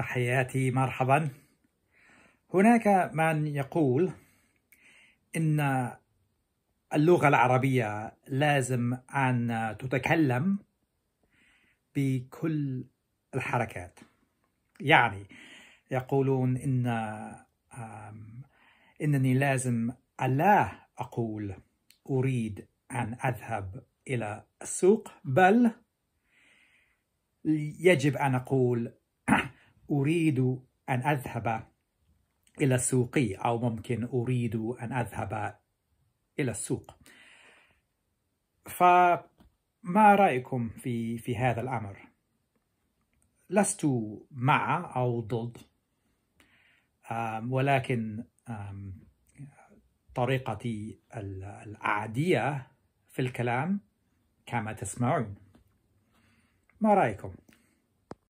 تحياتي مرحبا هناك من يقول ان اللغه العربيه لازم ان تتكلم بكل الحركات يعني يقولون ان انني لازم الا اقول اريد ان اذهب الى السوق بل يجب ان اقول أريد أن أذهب إلى السوق أو ممكن أريد أن أذهب إلى السوق فما رأيكم في, في هذا الأمر؟ لست مع أو ضد ولكن طريقتي العادية في الكلام كما تسمعون ما رأيكم؟